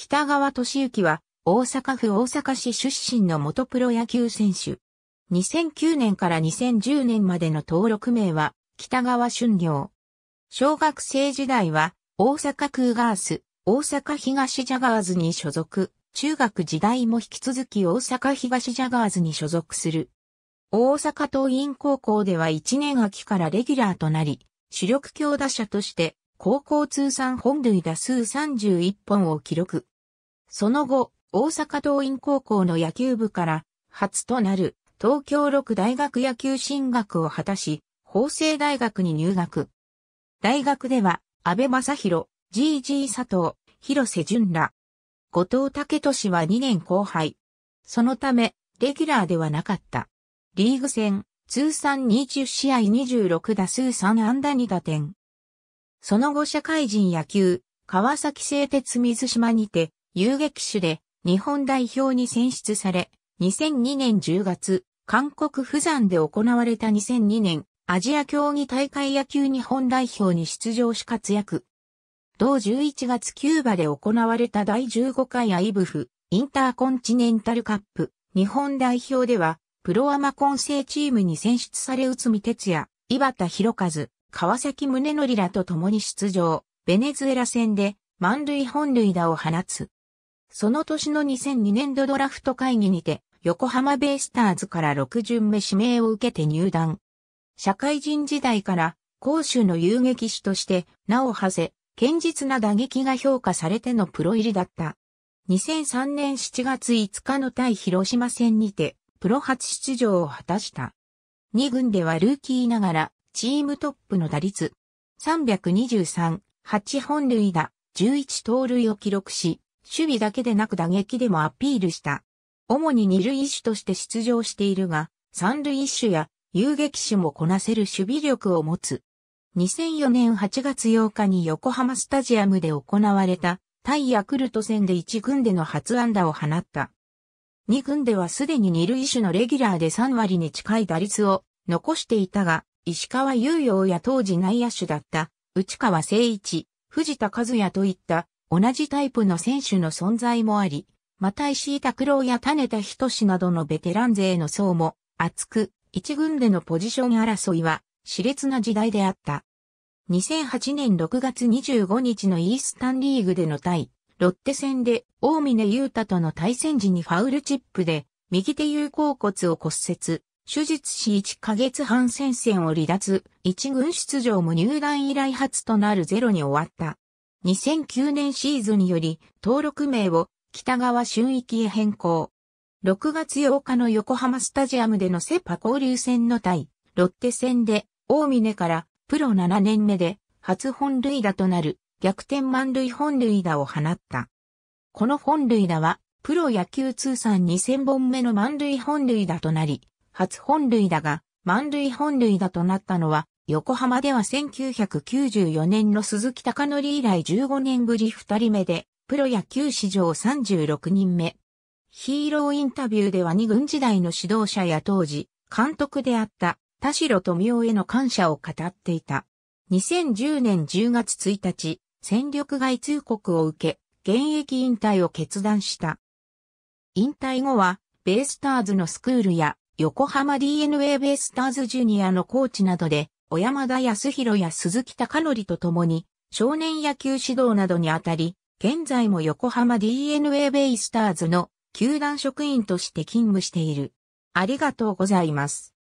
北川俊之は、大阪府大阪市出身の元プロ野球選手。2009年から2010年までの登録名は、北川俊行。小学生時代は、大阪クーガース、大阪東ジャガーズに所属。中学時代も引き続き大阪東ジャガーズに所属する。大阪桐蔭高校では1年秋からレギュラーとなり、主力強打者として高校通算本塁打数31本を記録。その後、大阪桐蔭高校の野球部から、初となる東京六大学野球進学を果たし、法政大学に入学。大学では、安倍正宏、G.G. 佐藤、広瀬淳ら、後藤武俊は2年後輩。そのため、レギュラーではなかった。リーグ戦、通算20試合26打数3安打2打点。その後社会人野球、川崎製鉄水島にて、遊撃手で日本代表に選出され、2002年10月、韓国釜山で行われた2002年、アジア競技大会野球日本代表に出場し活躍。同11月キューバで行われた第15回アイブフ、インターコンチネンタルカップ、日本代表では、プロアマ混成チームに選出され内海哲也、井端博和、川崎宗則らと共に出場、ベネズエラ戦で満塁本塁打を放つ。その年の2002年度ドラフト会議にて、横浜ベイスターズから6巡目指名を受けて入団。社会人時代から攻守の遊撃手として名を馳せ、堅実な打撃が評価されてのプロ入りだった。2003年7月5日の対広島戦にて、プロ初出場を果たした。2軍ではルーキーながら、チームトップの打率323、8本塁打、11盗塁を記録し、守備だけでなく打撃でもアピールした。主に二塁手として出場しているが、三塁手や遊撃手もこなせる守備力を持つ。2004年8月8日に横浜スタジアムで行われた対ヤクルト戦で1軍での初安打を放った。2軍ではすでに二塁手のレギュラーで3割に近い打率を残していたが、石川雄洋や当時内野手だった、内川聖一、藤田和也といった同じタイプの選手の存在もあり、また石井拓郎や種田仁などのベテラン勢の層も厚く、一軍でのポジション争いは熾烈な時代であった。2008年6月25日のイースタンリーグでの対、ロッテ戦で大峰雄太との対戦時にファウルチップで、右手有効骨を骨折、手術し1ヶ月半戦線を離脱、1軍出場も入団以来初となるゼロに終わった。2009年シーズンより登録名を北川俊域へ変更。6月8日の横浜スタジアムでのセパ交流戦の対、ロッテ戦で、大峰からプロ7年目で初本塁打となる逆転満塁本塁打を放った。この本塁打は、プロ野球通算2000本目の満塁本塁打となり、初本塁打が満塁本塁打となったのは、横浜では1994年の鈴木隆則以来15年ぶり2人目で、プロ野球史上36人目。ヒーローインタビューでは2軍時代の指導者や当時、監督であった田代富雄への感謝を語っていた。2010年10月1日、戦力外通告を受け、現役引退を決断した。引退後は、ベイスターズのスクールや横浜 DNA ベイスターズジュニアのコーチなどで、小山田康弘や鈴木隆則と共に、少年野球指導などにあたり、現在も横浜 DNA ベイスターズの球団職員として勤務している。ありがとうございます。